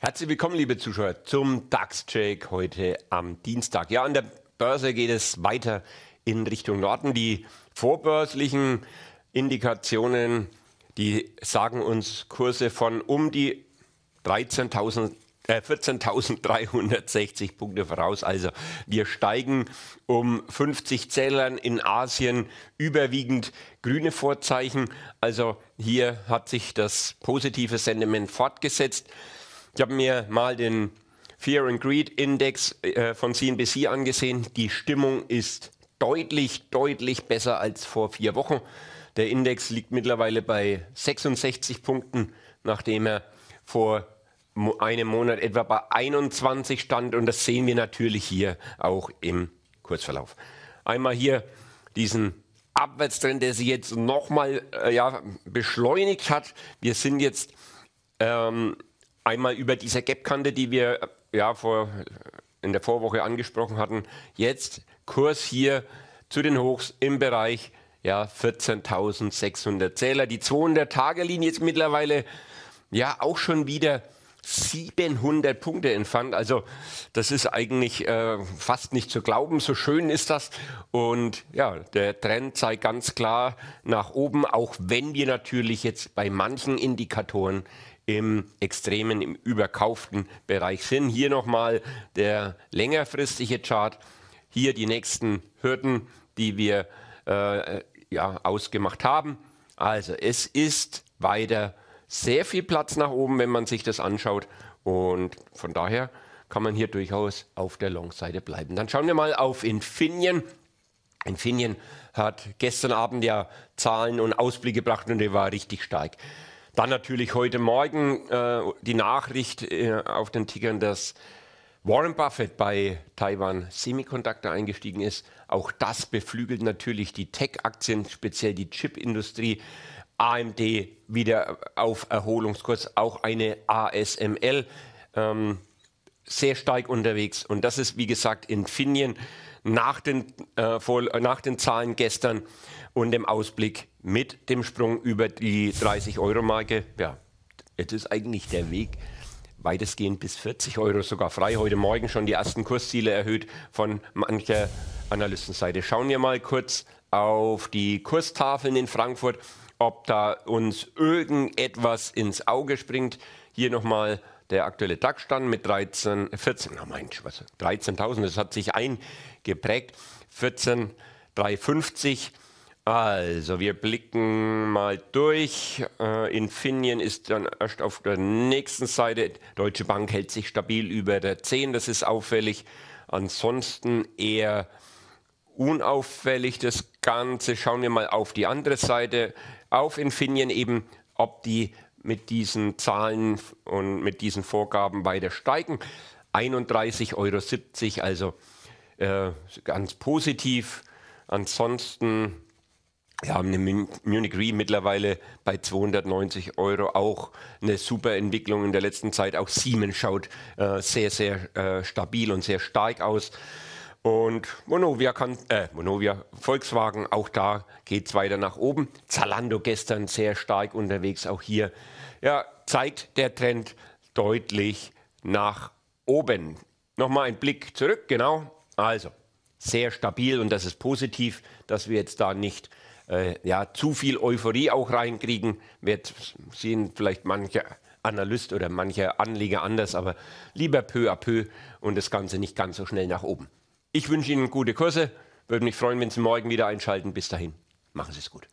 Herzlich willkommen, liebe Zuschauer, zum DAX-Check heute am Dienstag. Ja, an der Börse geht es weiter in Richtung Norden. Die vorbörslichen Indikationen, die sagen uns Kurse von um die 13.000 äh, 14.360 Punkte voraus. Also wir steigen um 50 Zählern in Asien, überwiegend grüne Vorzeichen. Also hier hat sich das positive Sentiment fortgesetzt. Ich habe mir mal den Fear and Greed Index äh, von CNBC angesehen. Die Stimmung ist deutlich, deutlich besser als vor vier Wochen. Der Index liegt mittlerweile bei 66 Punkten, nachdem er vor einem Monat etwa bei 21 stand. Und das sehen wir natürlich hier auch im Kurzverlauf. Einmal hier diesen Abwärtstrend, der sich jetzt nochmal äh, ja, beschleunigt hat. Wir sind jetzt ähm, einmal über dieser Gap-Kante, die wir ja vor, in der Vorwoche angesprochen hatten. Jetzt Kurs hier zu den Hochs im Bereich ja, 14.600 Zähler. Die 200-Tage-Linie ist mittlerweile ja auch schon wieder 700 Punkte entfernt. Also das ist eigentlich äh, fast nicht zu glauben. So schön ist das. Und ja, der Trend zeigt ganz klar nach oben, auch wenn wir natürlich jetzt bei manchen Indikatoren im extremen, im überkauften Bereich sind. Hier nochmal der längerfristige Chart. Hier die nächsten Hürden, die wir äh, ja, ausgemacht haben. Also es ist weiter sehr viel Platz nach oben, wenn man sich das anschaut. Und von daher kann man hier durchaus auf der Long-Seite bleiben. Dann schauen wir mal auf Infineon. Infineon hat gestern Abend ja Zahlen und Ausblick gebracht und der war richtig stark. Dann natürlich heute Morgen äh, die Nachricht äh, auf den Tickern, dass Warren Buffett bei Taiwan Semiconductor eingestiegen ist. Auch das beflügelt natürlich die Tech-Aktien, speziell die Chip-Industrie. AMD wieder auf Erholungskurs, auch eine ASML. Ähm, sehr stark unterwegs. Und das ist, wie gesagt, Infineon nach den, äh, vor, äh, nach den Zahlen gestern und dem Ausblick mit dem Sprung über die 30-Euro-Marke. Ja, jetzt ist eigentlich der Weg weitestgehend bis 40 Euro sogar frei. Heute Morgen schon die ersten Kursziele erhöht von mancher Analystenseite. Schauen wir mal kurz auf die Kurstafeln in Frankfurt, ob da uns irgendetwas ins Auge springt. Hier nochmal mal der aktuelle DAX-Stand mit 13, 14, oh mein Schwester, 13.000, das hat sich eingeprägt, 14,350. Also, wir blicken mal durch. Äh, Infineon ist dann erst auf der nächsten Seite. Deutsche Bank hält sich stabil über der 10, das ist auffällig. Ansonsten eher unauffällig das Ganze. Schauen wir mal auf die andere Seite, auf Infineon eben, ob die mit diesen Zahlen und mit diesen Vorgaben weiter steigen. 31,70 Euro, also äh, ganz positiv. Ansonsten wir haben eine Munich Re mittlerweile bei 290 Euro auch eine super Entwicklung in der letzten Zeit. Auch Siemens schaut äh, sehr, sehr äh, stabil und sehr stark aus. Und Monovia kann, äh, Monovia, Volkswagen, auch da geht es weiter nach oben. Zalando gestern sehr stark unterwegs, auch hier. Ja, zeigt der Trend deutlich nach oben. Nochmal ein Blick zurück, genau. Also, sehr stabil und das ist positiv, dass wir jetzt da nicht äh, ja, zu viel Euphorie auch reinkriegen. Wir sehen vielleicht manche Analyst oder manche Anleger anders, aber lieber peu à peu und das Ganze nicht ganz so schnell nach oben. Ich wünsche Ihnen gute Kurse. Würde mich freuen, wenn Sie morgen wieder einschalten. Bis dahin, machen Sie es gut.